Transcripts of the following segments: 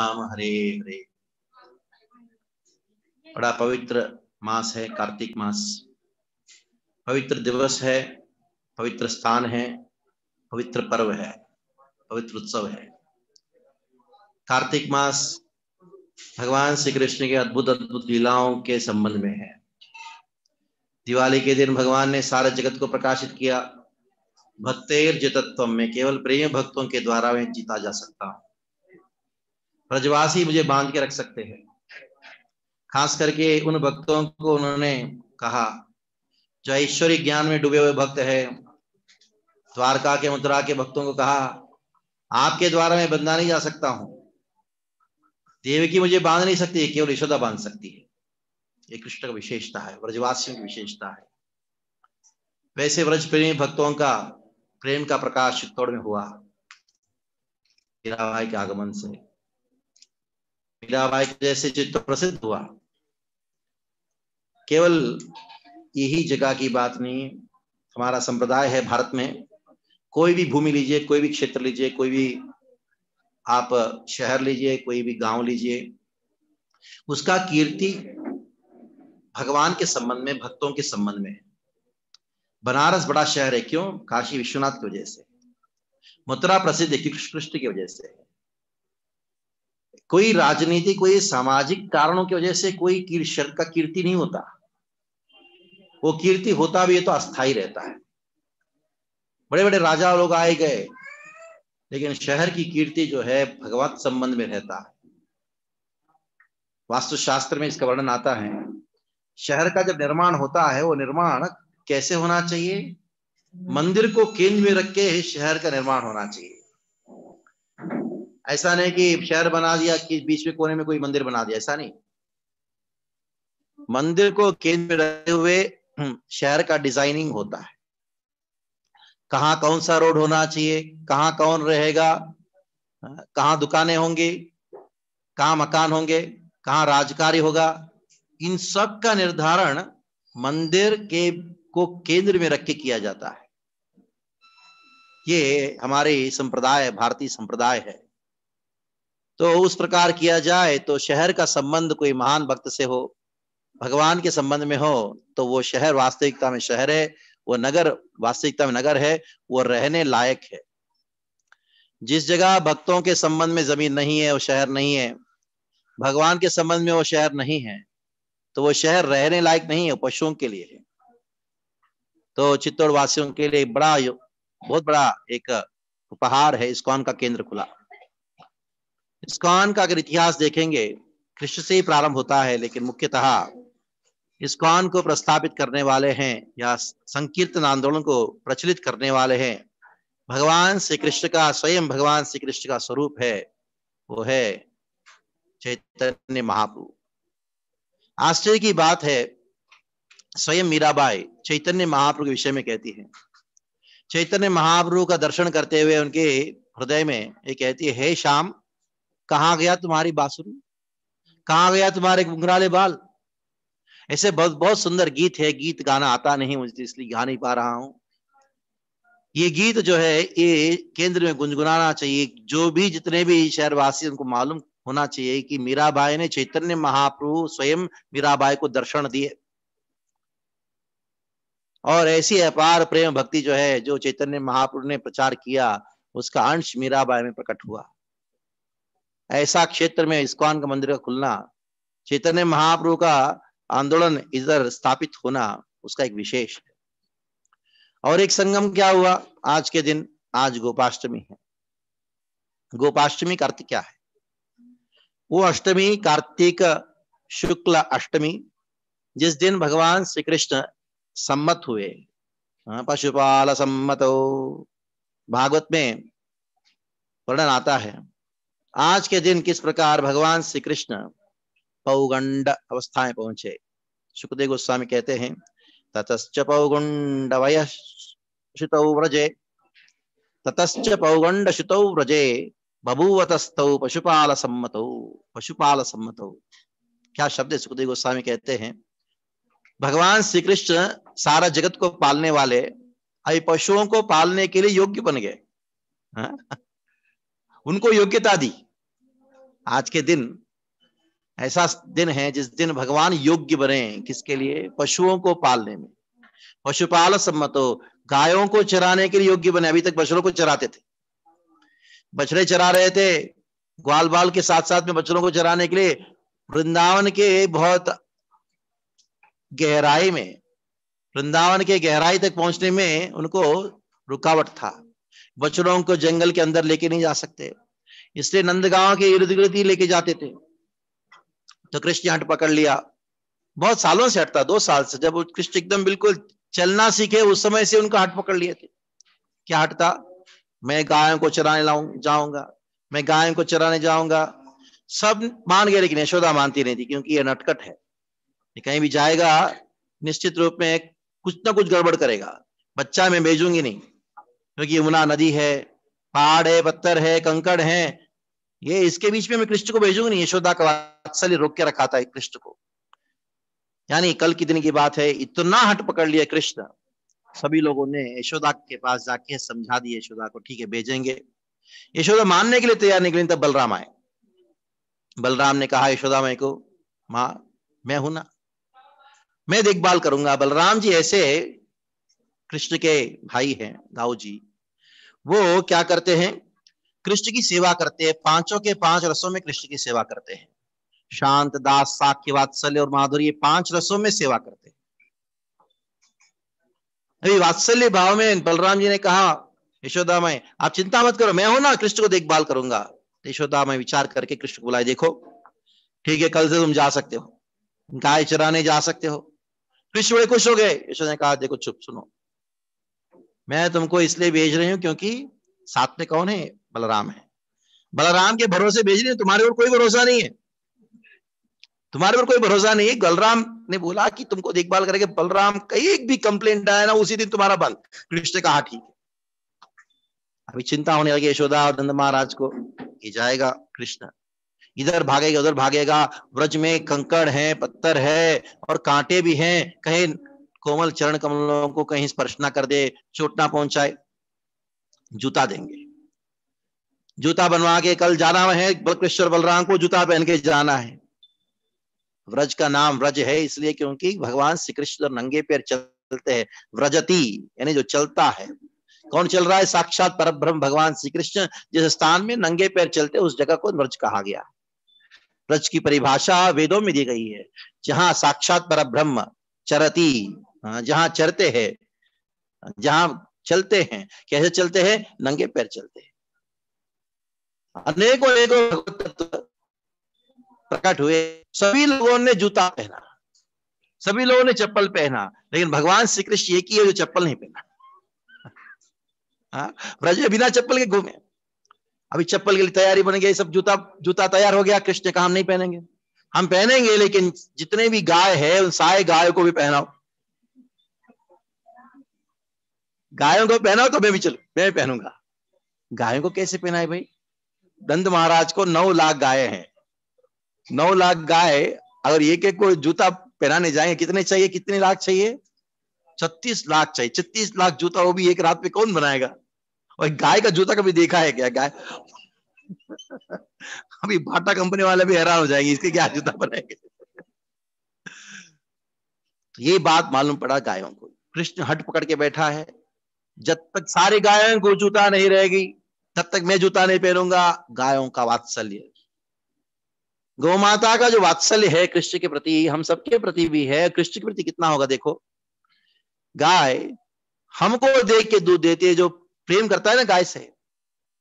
राम हरे हरे बड़ा पवित्र मास है कार्तिक मास पवित्र दिवस है पवित्र स्थान है पवित्र पर्व है पवित्र उत्सव है कार्तिक मास भगवान श्री कृष्ण के अद्भुत अद्भुत लीलाओं के संबंध में है दिवाली के दिन भगवान ने सारे जगत को प्रकाशित किया भक्तेर जितत्व में केवल प्रेम भक्तों के द्वारा वह जीता जा सकता है ब्रजवासी मुझे बांध के रख सकते हैं खास करके उन भक्तों को उन्होंने कहा जो ऐश्वरिक ज्ञान में डूबे हुए भक्त है द्वारका के मथुरा के भक्तों को कहा आपके द्वारा मैं बंधा नहीं जा सकता हूं देवकी मुझे बांध नहीं सकती केवल यशोदा बांध सकती है ये कृष्ण का विशेषता है व्रजवासियों की विशेषता है वैसे व्रज प्रेमी भक्तों का प्रेम का प्रकाश चित्तौड़ में हुआ भाई के आगमन से मीराबाई जैसे चित्र प्रसिद्ध हुआ केवल यही जगह की बात नहीं हमारा संप्रदाय है भारत में कोई भी भूमि लीजिए कोई भी क्षेत्र लीजिए कोई भी आप शहर लीजिए कोई भी गांव लीजिए उसका कीर्ति भगवान के संबंध में भक्तों के संबंध में बनारस बड़ा शहर है क्यों काशी विश्वनाथ की वजह से मथुरा प्रसिद्ध है कृष्ण की वजह से है कोई राजनीति कोई सामाजिक कारणों की वजह से कोई शर का कीर्ति नहीं होता वो कीर्ति होता भी है तो अस्थाई रहता है बड़े बड़े राजा लोग आए गए लेकिन शहर की कीर्ति जो है भगवत संबंध में रहता है वास्तुशास्त्र में इसका वर्णन आता है शहर का जब निर्माण होता है वो निर्माण कैसे होना चाहिए मंदिर को केंद्र में रख के शहर का निर्माण होना चाहिए ऐसा नहीं कि शहर बना दिया कि बीच में कोने में कोई मंदिर बना दिया ऐसा नहीं मंदिर को केंद्र में रहते हुए शहर का डिजाइनिंग होता है कहा कौन सा रोड होना चाहिए कहाँ कौन रहेगा कहा दुकानें होंगी कहा मकान होंगे कहा राजकार्य होगा इन सब का निर्धारण मंदिर के को केंद्र में रख के किया जाता है ये हमारे संप्रदाय भारतीय संप्रदाय है तो उस प्रकार किया जाए तो शहर का संबंध कोई महान भक्त से हो भगवान के संबंध में हो तो वो शहर वास्तविकता में शहर है वो नगर वास्तविकता में नगर है वो रहने लायक है जिस जगह भक्तों के संबंध में जमीन नहीं है वो शहर नहीं है भगवान के संबंध में वो शहर नहीं है तो वो शहर रहने लायक नहीं है पशुओं के लिए है तो चित्तौड़ वासियों के लिए बड़ा बहुत बड़ा एक उपहार है कौन का केंद्र खुला इस्कॉन का अगर इतिहास देखेंगे कृष्ण से ही प्रारंभ होता है लेकिन मुख्यतः इस्कॉन को प्रस्तावित करने वाले हैं या संकीर्तन आंदोलन को प्रचलित करने वाले हैं भगवान श्री कृष्ण का स्वयं भगवान श्री कृष्ण का स्वरूप है वो है चैतन्य महाप्रभु आश्चर्य की बात है स्वयं मीराबाई चैतन्य महाप्रभु के विषय में कहती है चैतन्य महाप्रभु का दर्शन करते हुए उनके हृदय में ये कहती है हे श्याम कहा गया तुम्हारी बासुरी कहा गया तुम्हारे घुंघराले बाल ऐसे बहुत बहुत सुंदर गीत है गीत गाना आता नहीं मुझे तो इसलिए गा नहीं पा रहा हूं ये गीत जो है ये केंद्र में गुनगुनाना चाहिए जो भी जितने भी शहरवासी उनको मालूम होना चाहिए कि मीराबाई ने चैतन्य महाप्रभु स्वयं मीराबाई को दर्शन दिए और ऐसी अपार प्रेम भक्ति जो है जो चैतन्य महाप्रभु ने प्रचार किया उसका अंश मीराबाई में प्रकट हुआ ऐसा क्षेत्र में इस्कॉन का मंदिर का खुलना चैतन्य महाप्रभु का आंदोलन इधर स्थापित होना उसका एक विशेष है और एक संगम क्या हुआ आज के दिन आज गोपाष्टमी है गोपाष्टमी का अर्थ क्या है वो अष्टमी कार्तिक शुक्ल अष्टमी जिस दिन भगवान श्री कृष्ण सम्मत हुए हाँ, पशुपाल सम्मत भागवत में वर्णन आता है आज के दिन किस प्रकार भगवान श्री कृष्ण पौगंड अवस्थाएं पहुंचे सुखदेव गोस्वामी कहते हैं ततश्च पौगुंड व्रजे ततश्च पौगंड व्रजे बभूवतस्तौ पशुपाल सम्मतौ पशुपाल सम्मत क्या शब्द सुखदेव गोस्वामी कहते हैं भगवान श्री कृष्ण सारा जगत को पालने वाले अभी पशुओं को पालने के लिए योग्य बन गए हाँ? उनको योग्यता दी आज के दिन ऐसा दिन है जिस दिन भगवान योग्य बने किसके लिए पशुओं को पालने में पशुपाल सम्मतो गायों को चराने के लिए योग्य बने अभी तक बछड़ों को चराते थे बछड़े चरा रहे थे ग्वाल बाल के साथ साथ में बछड़ों को चराने के लिए वृंदावन के बहुत गहराई में वृंदावन के गहराई तक पहुंचने में उनको रुकावट था बछड़ों को जंगल के अंदर लेके नहीं जा सकते इसलिए नंदगांव के इर्द गिर्द ही लेके जाते थे तो कृष्ण हट पकड़ लिया बहुत सालों से हटता दो साल से जब कृष्ण एकदम बिल्कुल चलना सीखे उस समय से उनका हट पकड़ लिए थे क्या हटता मैं गायों को चराने लाऊ जाऊंगा मैं गायों को चराने जाऊंगा सब मान गए लेकिन यशोदा मानती नहीं थी क्योंकि ये नटकट है ये कहीं भी जाएगा निश्चित रूप में कुछ ना कुछ गड़बड़ करेगा बच्चा मैं भेजूंगी नहीं क्योंकि यमुना नदी है पहाड़ है पत्थर है कंकड़ है ये इसके बीच में मैं कृष्ण को भेजूंगा नहीं यशोदा का वात्सल्य रोक के रखा था कृष्ण को यानी कल कितने की बात है इतना हट पकड़ लिया कृष्ण सभी लोगों ने यशोदा के पास जाके समझा दिया यशोदा को ठीक है भेजेंगे यशोदा मानने के लिए तैयार निकली तब बलराम आए बलराम ने कहा यशोदा माई को मां मैं हूं ना मैं देखभाल करूंगा बलराम जी ऐसे कृष्ण के भाई हैं गाऊ जी वो क्या करते हैं कृष्ण की सेवा करते हैं पांचों के पांच रसों में कृष्ण की सेवा करते हैं शांत दास साख्य वात्सल्य और माधुरी ये पांच रसों में सेवा करते हैं अभी वात्सल्य भाव में बलराम जी ने कहा यशोदा मैं आप चिंता मत करो मैं हूं ना कृष्ण को देखभाल करूंगा तो यशोदा मैं विचार करके कृष्ण को बुलाए देखो ठीक है कल से तुम जा सकते हो गाय चराने जा सकते हो कृष्ण बड़े खुश हो गए यशोदा ने कहा देखो चुप सुनो मैं तुमको इसलिए भेज रही हूं क्योंकि साथ में कौन है बलराम है बलराम के भरोसे भेज रही तुम्हारे ऊपर कोई भरोसा नहीं है तुम्हारे ऊपर कोई भरोसा नहीं है बलराम ने बोला कि तुमको देखभाल करेंगे बलराम का एक भी कंप्लेंट आया ना उसी दिन तुम्हारा बंद कृष्ण कहा ठीक है अभी चिंता होने लगी यशोदा और नंद महाराज को ये जाएगा कृष्ण इधर भागेगा उधर भागेगा व्रज में कंकड़ है पत्थर है और कांटे भी हैं कहीं कोमल चरण कमलों को कहीं स्पर्श ना कर दे चोट ना पहुंचाए जूता देंगे जूता बनवा के कल जाना है बलकृष्ण बलराम को जूता पहन के जाना है व्रज का नाम व्रज है इसलिए क्योंकि भगवान श्री कृष्ण नंगे पैर चलते हैं व्रजती यानी जो चलता है कौन चल रहा है साक्षात पर ब्रह्म भगवान श्री कृष्ण जिस स्थान में नंगे पैर चलते उस जगह को व्रज कहा गया व्रज की परिभाषा वेदों में दी गई है जहां साक्षात पर ब्रह्म चरती हाँ, जहां चरते हैं जहां चलते हैं कैसे चलते हैं नंगे पैर चलते हैं अनेकों तत्व प्रकट हुए सभी लोगों ने जूता पहना सभी लोगों ने चप्पल पहना लेकिन भगवान श्री कृष्ण एक ही है जो चप्पल नहीं पहना हाँ, ब्रज में बिना चप्पल के घूमे अभी चप्पल के लिए तैयारी बन गई सब जूता जूता तैयार हो गया कृष्ण का हम नहीं पहनेंगे हम पहनेंगे लेकिन जितने भी गाय है उन सारे गायों को भी पहनाओ गायों को पहनाओ तो मैं भी चलू मैं भी पहनूंगा गायों को कैसे पहनाए भाई दंत महाराज को नौ लाख गाय हैं नौ लाख गाय अगर एक एक को जूता पहनाने जाए कितने चाहिए कितने लाख चाहिए छत्तीस लाख चाहिए छत्तीस लाख जूता वो भी एक रात में कौन बनाएगा और गाय का जूता कभी देखा है क्या गाय अभी बाटा कंपनी वाले भी हैरान हो जाएंगे इसके क्या जूता बनाएंगे तो ये बात मालूम पड़ा गायों को कृष्ण हट पकड़ के बैठा है जब तक सारे गायों को जूता नहीं रहेगी तब तक मैं जूता नहीं पहनूंगा गायों का वात्सल्य गौ माता का जो वात्सल्य है कृष्ण के प्रति हम सबके प्रति भी है कृष्ण के प्रति कितना होगा देखो गाय हमको देख के दूध देती है जो प्रेम करता है ना गाय से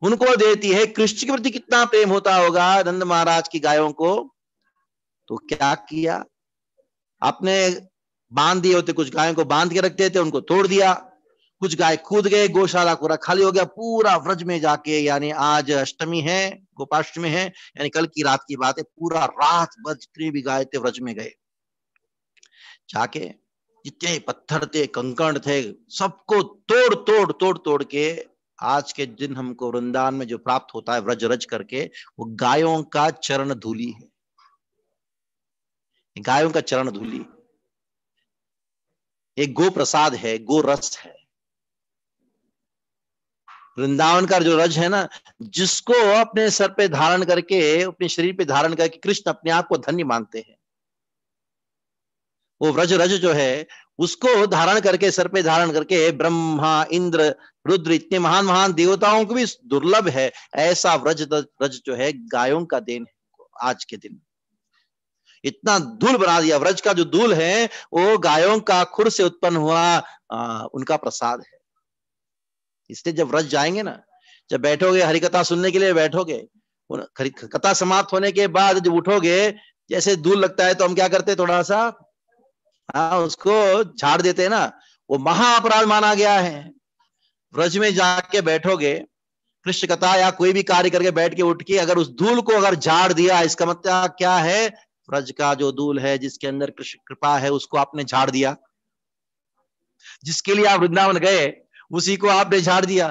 उनको देती है कृष्ण के प्रति कितना प्रेम होता होगा नंद महाराज की गायों को तो क्या किया आपने बांध दिए होते कुछ गायों को बांध के रखते थे उनको तोड़ दिया कुछ गाय कूद गए गौशाला पूरा खाली हो गया पूरा व्रज में जाके यानी आज अष्टमी है गोपाष्टमी है यानी कल की रात की बात है पूरा रात व्रज जितनी भी गाय थे व्रज में गए जाके जितने पत्थर थे कंकण थे सबको तोड़ तोड़ तोड़ तोड़ के आज के दिन हमको वृंदावन में जो प्राप्त होता है व्रज रज करके वो गायों का चरण धूली है गायों का चरण धूली एक गो प्रसाद है गो रस है वृंदावन का जो रज है ना जिसको अपने सर पे धारण करके अपने शरीर पे धारण करके कृष्ण अपने आप को धन्य मानते हैं वो व्रज रज जो है उसको धारण करके सर पे धारण करके ब्रह्मा इंद्र रुद्र इतने महान महान देवताओं को भी दुर्लभ है ऐसा व्रज रज जो है गायों का देन है आज के दिन इतना धूल बना दिया व्रज का जो धूल है वो गायों का खुर से उत्पन्न हुआ आ, उनका प्रसाद है इसलिए जब रज जाएंगे ना जब बैठोगे हरी कथा सुनने के लिए बैठोगे कथा समाप्त होने के बाद जब उठोगे जैसे दूर लगता है तो हम क्या करते थोड़ा सा हाँ उसको झाड़ देते ना वो महा अपराध माना गया है व्रज में जाके बैठोगे कृष्ण कथा या कोई भी कार्य करके बैठ के उठ के अगर उस धूल को अगर झाड़ दिया इसका मतलब क्या है व्रज का जो धूल है जिसके अंदर कृष्ण कृपा है उसको आपने झाड़ दिया जिसके लिए आप वृंदावन गए उसी को आपने झाड़ दिया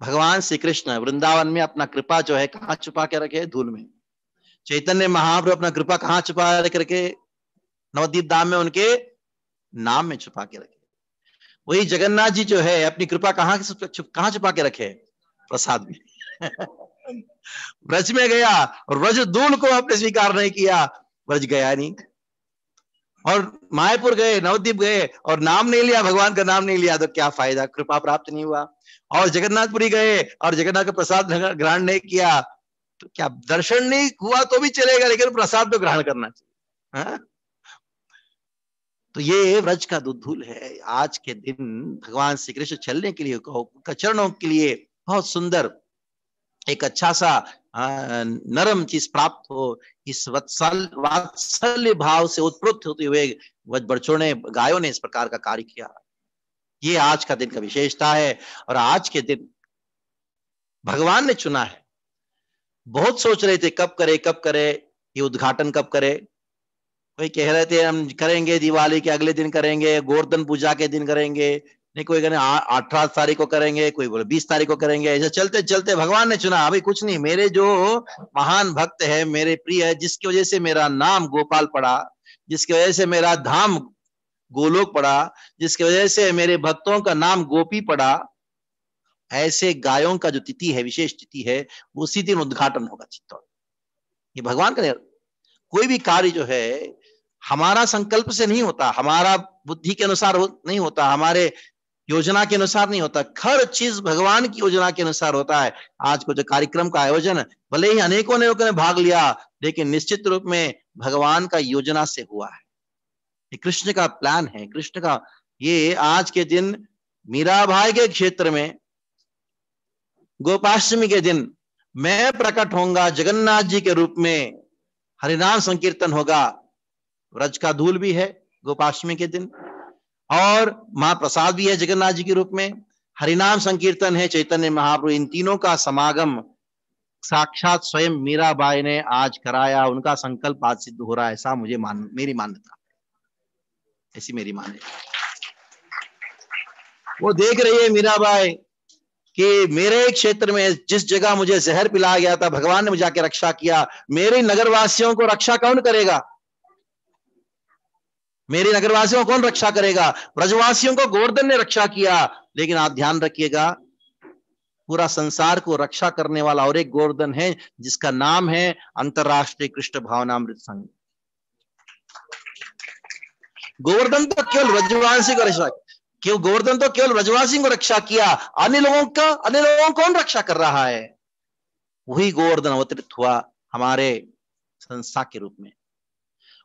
भगवान श्री कृष्ण वृंदावन में अपना कृपा जो है कहाँ छुपा के रखे धूल में चैतन्य महाप्रभु अपना कृपा कहाँ छुपा रखे नवदीप धाम में उनके नाम में छुपा के रखे वही जगन्नाथ जी जो है अपनी कृपा कहाँ कहां छुपा के रखे प्रसाद में ब्रज में गया और ब्रज धूल को आपने स्वीकार नहीं किया ब्रज गया नहीं और मायापुर गए नवद्वीप गए और नाम नहीं लिया भगवान का नाम नहीं लिया तो क्या फायदा कृपा प्राप्त नहीं हुआ और जगन्नाथपुरी गए और जगन्नाथ का प्रसाद ग्रहण नहीं किया तो क्या दर्शन नहीं हुआ तो भी चलेगा लेकिन प्रसाद तो ग्रहण करना चाहिए हाँ? तो ये व्रज का दुधुल है आज के दिन भगवान श्री कृष्ण चलने के लिए चरणों के लिए बहुत सुंदर एक अच्छा सा नरम चीज प्राप्त हो इस वत्सल वात्सल्य भाव से उत्पृत होते हुए बड़चों ने गायों ने इस प्रकार का कार्य किया ये आज का दिन का विशेषता है और आज के दिन भगवान ने चुना है बहुत सोच रहे थे कब करे कब करे ये उद्घाटन कब करे कोई कह रहे थे हम करेंगे दिवाली के अगले दिन करेंगे गोवर्धन पूजा के दिन करेंगे नहीं कोई कहने अठारह हाँ, तारीख को करेंगे कोई बोले बीस तारीख को करेंगे ऐसे चलते चलते भगवान ने चुना अभी कुछ नहीं मेरे जो महान भक्त है मेरे प्रिय है जिसकी वजह से मेरा नाम गोपाल पड़ा जिसकी वजह से मेरा धाम गोलोक पड़ा जिसकी वजह से मेरे भक्तों का नाम गोपी पड़ा ऐसे गायों का जो तिथि है विशेष तिथि है उसी दिन उद्घाटन होगा चित्तौड़ ये भगवान का कोई भी कार्य जो है हमारा संकल्प से नहीं होता हमारा बुद्धि के अनुसार हो, नहीं होता हमारे योजना के अनुसार नहीं होता हर चीज भगवान की योजना के अनुसार होता है आज को जो कार्यक्रम का आयोजन भले ही अनेकों ने भाग लिया लेकिन निश्चित रूप में भगवान का योजना से हुआ है ये कृष्ण का प्लान है कृष्ण का ये आज के दिन मीरा भाई के क्षेत्र में गोपाष्टमी के दिन मैं प्रकट होऊंगा जगन्नाथ जी के रूप में हरिनाम संकीर्तन होगा व्रज का धूल भी है गोपाष्टमी के दिन और महाप्रसाद भी है जगन्नाथ जी के रूप में हरिनाम संकीर्तन है चैतन्य महाप्रभु इन तीनों का समागम साक्षात स्वयं मीराबाई ने आज कराया उनका संकल्प आज सिद्ध हो रहा है ऐसा मुझे मान मेरी मान्यता ऐसी मेरी मान्यता वो देख रही है मीराबाई कि मेरे क्षेत्र में जिस जगह मुझे जहर पिलाया गया था भगवान ने मुझे जाके रक्षा किया मेरे नगरवासियों को रक्षा कौन करेगा मेरे नगरवासियों कौन रक्षा करेगा ब्रजवासियों को गोवर्धन ने रक्षा किया लेकिन आप ध्यान रखिएगा पूरा संसार को रक्षा करने वाला और एक गोवर्धन है जिसका नाम है अंतरराष्ट्रीय कृष्ण भावनामृत संघ गोवर्धन तो केवल ब्रजवासी को रक्षा क्यों गोवर्धन तो केवल ब्रजवासी को रक्षा किया अन्य लोगों का अन्य लोगों कौन रक्षा कर रहा है वही गोवर्धन अवतरित हुआ हमारे संस्था के रूप में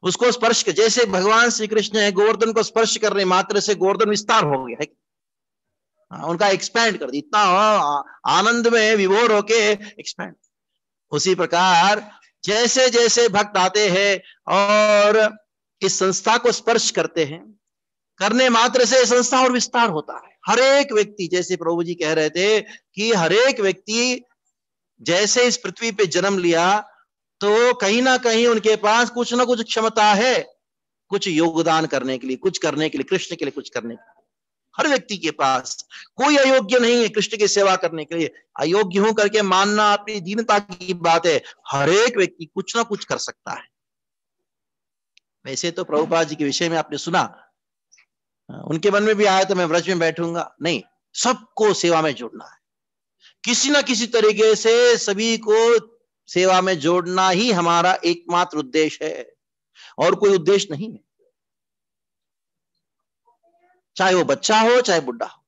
उसको स्पर्श कर जैसे भगवान श्री कृष्ण है गोवर्धन को स्पर्श करने मात्र से गोवर्धन विस्तार हो गया है हाँ, उनका एक्सपैंड कर दिया इतना हाँ, आनंद में विभोर होके एक्सपैंड उसी प्रकार जैसे जैसे भक्त आते हैं और इस संस्था को स्पर्श करते हैं करने मात्र से संस्था और विस्तार होता है हर एक व्यक्ति जैसे प्रभु जी कह रहे थे कि हर एक व्यक्ति जैसे इस पृथ्वी पे जन्म लिया तो कहीं ना कहीं उनके पास कुछ ना कुछ क्षमता है कुछ योगदान करने के लिए कुछ करने के लिए कृष्ण के लिए कुछ करने के लिए हर व्यक्ति के पास कोई अयोग्य नहीं है कृष्ण की सेवा करने के लिए अयोग्य हो करके मानना अपनी दीनता की बात है हर एक व्यक्ति कुछ ना कुछ कर सकता है वैसे तो प्रभुपाद जी के विषय में आपने सुना उनके मन में भी आया तो मैं व्रज में बैठूंगा नहीं सबको सेवा में जुड़ना है किसी ना किसी तरीके से सभी को सेवा में जोड़ना ही हमारा एकमात्र उद्देश्य है और कोई उद्देश्य नहीं है चाहे वो बच्चा हो चाहे बुढ़ा हो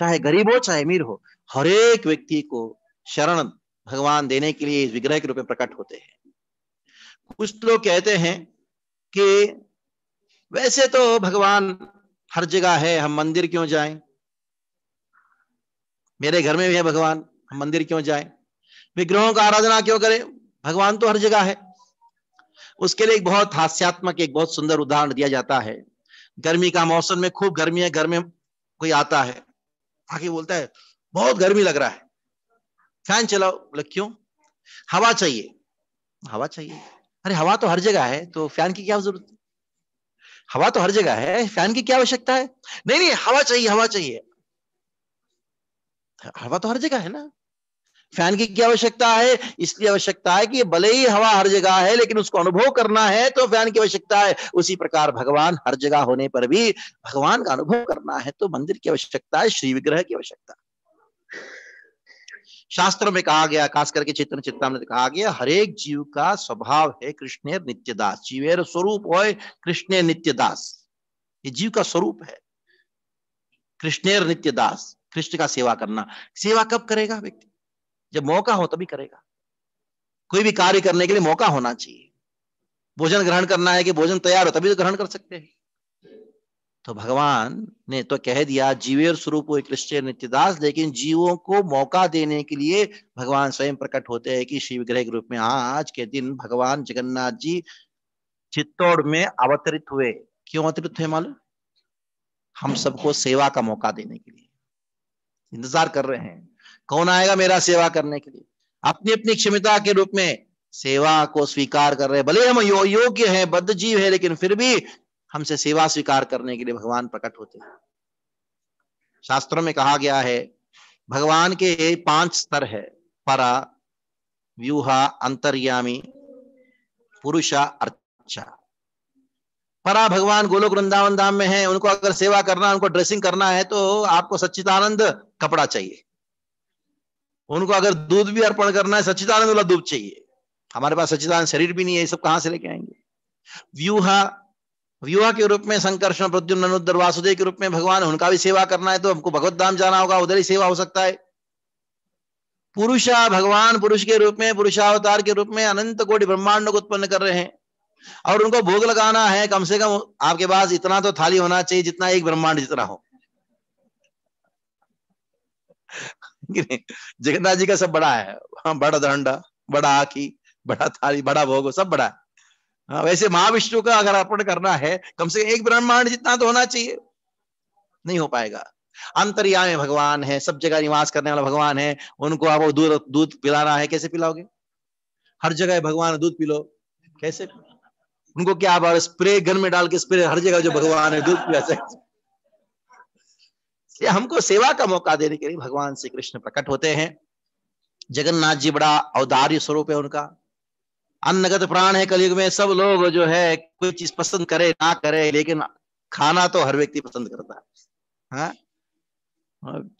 चाहे गरीब हो चाहे अमीर हो हर एक व्यक्ति को शरण भगवान देने के लिए इस विग्रह के रूप में प्रकट होते हैं कुछ तो लोग कहते हैं कि वैसे तो भगवान हर जगह है हम मंदिर क्यों जाएं मेरे घर में भी है भगवान हम मंदिर क्यों जाएं विग्रहों का आराधना क्यों करें भगवान तो हर जगह है उसके लिए एक बहुत हास्यात्मक एक बहुत सुंदर उदाहरण दिया जाता है गर्मी का मौसम में खूब गर्मी है घर में कोई आता है आके बोलता है बहुत गर्मी लग रहा है फैन चलाओ बोले क्यों हवा चाहिए हवा चाहिए अरे हवा तो हर जगह है तो फैन की क्या जरूरत हवा तो हर जगह है फैन की क्या आवश्यकता है नहीं नहीं हवा चाहिए हवा चाहिए हवा तो हर जगह है ना फैन की क्या आवश्यकता है इसलिए आवश्यकता है कि भले ही हवा हर जगह है लेकिन उसको अनुभव करना है तो फैन की आवश्यकता है उसी प्रकार भगवान हर जगह होने पर भी भगवान का अनुभव करना है तो मंदिर की आवश्यकता है श्री विग्रह की आवश्यकता शास्त्रों में कहा गया खास करके चित्र में कहा गया हरेक जीव का स्वभाव है कृष्ण नित्यदास जीवेर स्वरूप हो कृष्ण नित्यदास ये जीव का स्वरूप है कृष्णेर नित्यदास कृष्ण का सेवा करना सेवा कब करेगा व्यक्ति जब मौका हो तभी करेगा कोई भी कार्य करने के लिए मौका होना चाहिए भोजन ग्रहण करना है कि भोजन तैयार हो तभी तो ग्रहण कर सकते हैं तो भगवान ने तो कह दिया जीवेर स्वरूप कृष्ण नित्यदास लेकिन जीवों को मौका देने के लिए भगवान स्वयं प्रकट होते हैं कि शिव ग्रह के रूप में आज के दिन भगवान जगन्नाथ जी चित्तौड़ में अवतरित हुए क्यों अवतरित हुए मालूम हम सबको सेवा का मौका देने के लिए इंतजार कर रहे हैं कौन आएगा मेरा सेवा करने के लिए अपनी अपनी क्षमता के रूप में सेवा को स्वीकार कर रहे भले हम योग्य हैं बद्ध जीव है लेकिन फिर भी हमसे सेवा स्वीकार करने के लिए भगवान प्रकट होते हैं शास्त्रों में कहा गया है भगवान के पांच स्तर है परा व्यूहा अंतर्यामी पुरुषा अर्चा परा भगवान गोलोक वृंदावन धाम में है उनको अगर सेवा करना उनको ड्रेसिंग करना है तो आपको सच्चिदानंद कपड़ा चाहिए उनको अगर दूध भी अर्पण करना है सच्चिदानंद वाला दूध चाहिए हमारे पास सच्चिदानंद शरीर भी नहीं है ये सब कहां से लेके आएंगे व्यूहा व्यूहा के रूप में संकर्षण प्रद्युम्न अनुद्र वासुदेव के रूप में भगवान उनका भी सेवा करना है तो हमको भगवत धाम जाना होगा उधर ही सेवा हो सकता है पुरुषा भगवान पुरुष के रूप में पुरुषावतार के रूप में अनंत कोटि ब्रह्मांड को उत्पन्न कर रहे हैं और उनको भोग लगाना है कम से कम आपके पास इतना तो थाली होना चाहिए जितना एक ब्रह्मांड जितना हो जगन्नाथ जी का सब बड़ा है हाँ बड़ा दंडा बड़ा आखी बड़ा थाली बड़ा भोग सब बड़ा है हाँ वैसे महाविष्णु का अगर अर्पण करना है कम से कम एक ब्रह्मांड जितना तो होना चाहिए नहीं हो पाएगा अंतरिया में भगवान है सब जगह निवास करने वाला भगवान है उनको आप दूध दूध पिलाना है कैसे पिलाओगे हर जगह भगवान दूध पिलो कैसे उनको क्या आप स्प्रे गन में डाल के स्प्रे हर जगह जो भगवान है दूध पिला सकते इसलिए हमको सेवा का मौका देने के लिए भगवान श्री कृष्ण प्रकट होते हैं जगन्नाथ जी बड़ा औदार्य स्वरूप है उनका अन्नगत प्राण है कलयुग में सब लोग जो है कोई चीज पसंद करे ना करे लेकिन खाना तो हर व्यक्ति पसंद करता है हाँ?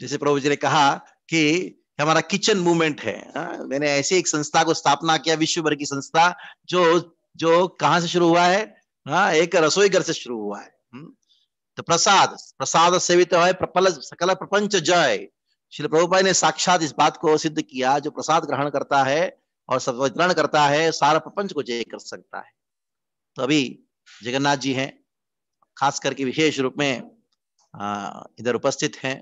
जैसे प्रभु जी ने कहा कि हमारा किचन मूवमेंट है हाँ? मैंने ऐसी एक संस्था को स्थापना किया विश्व भर की संस्था जो जो कहा से शुरू हुआ है हाँ एक रसोई घर से शुरू हुआ है तो प्रसाद प्रसाद सेवित है प्रपल सकल प्रपंच जय श्री प्रभुपाई ने साक्षात इस बात को सिद्ध किया जो प्रसाद ग्रहण करता है और सब वितरण करता है सारा प्रपंच को जय कर सकता है तो अभी जगन्नाथ जी हैं खास करके विशेष रूप में इधर उपस्थित हैं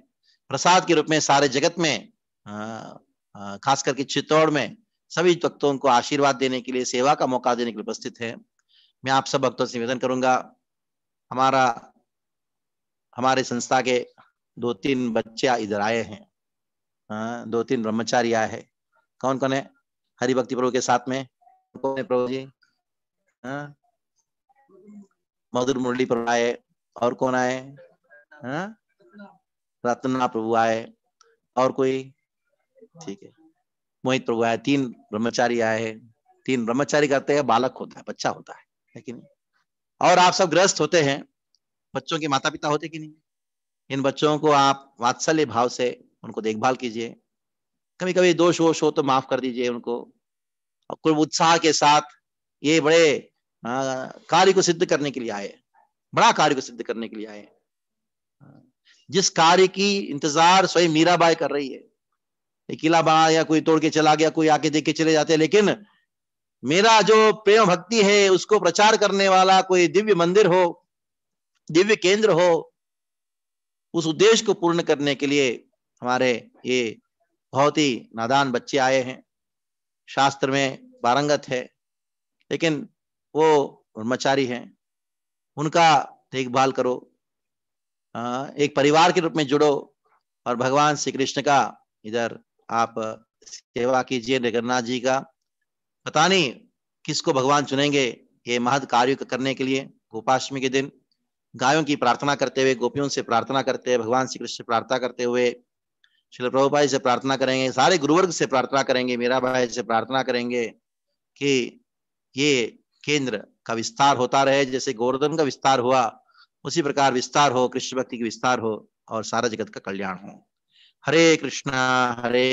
प्रसाद के रूप में सारे जगत में खास करके चित्तौड़ में सभी भक्तों को आशीर्वाद देने के लिए सेवा का मौका देने के लिए उपस्थित हैं मैं आप सब भक्तों से निवेदन करूंगा हमारा हमारे संस्था के दो तीन बच्चे इधर आए हैं हाँ, दो तीन ब्रह्मचारी आए हैं कौन कौन है हरि भक्ति प्रभु के साथ में कौन है प्रभु जी हाँ? मधुर मुरली प्रभु आए और कौन आए हाँ? रत्ना प्रभु आए और कोई ठीक है मोहित प्रभु आए तीन ब्रह्मचारी आए हैं तीन ब्रह्मचारी करते हैं बालक होता है बच्चा होता है लेकिन और आप सब ग्रस्त होते हैं बच्चों के माता पिता होते कि नहीं इन बच्चों को आप वात्सल्य भाव से उनको देखभाल कीजिए कभी कभी दोष वोश हो तो माफ कर दीजिए उनको और कुल उत्साह के साथ ये बड़े कार्य को सिद्ध करने के लिए आए बड़ा कार्य को सिद्ध करने के लिए आए जिस कार्य की इंतजार स्वयं मीराबाई कर रही है किला बना या कोई तोड़ के चला गया कोई आके देख के चले जाते लेकिन मेरा जो प्रेम भक्ति है उसको प्रचार करने वाला कोई दिव्य मंदिर हो दिव्य केंद्र हो उस उद्देश्य को पूर्ण करने के लिए हमारे ये बहुत ही नादान बच्चे आए हैं शास्त्र में पारंगत है लेकिन वो ब्रह्मचारी हैं उनका देखभाल करो एक परिवार के रूप में जुड़ो और भगवान श्री कृष्ण का इधर आप सेवा कीजिए जगन्नाथ जी का पता नहीं किसको भगवान चुनेंगे ये महद कार्य करने के लिए गोपाष्टमी के दिन गायों की प्रार्थना करते हुए गोपियों से प्रार्थना करते हुए भगवान श्री कृष्ण से प्रार्थना करते हुए शिल प्रभुपाई से प्रार्थना करेंगे सारे गुरुवर्ग से प्रार्थना करेंगे मीरा भाई से प्रार्थना करेंगे कि ये केंद्र का विस्तार होता रहे जैसे गोवर्धन का विस्तार हुआ उसी प्रकार विस्तार हो कृष्ण भक्ति की विस्तार हो और सारा जगत का कल्याण हो हरे कृष्णा हरे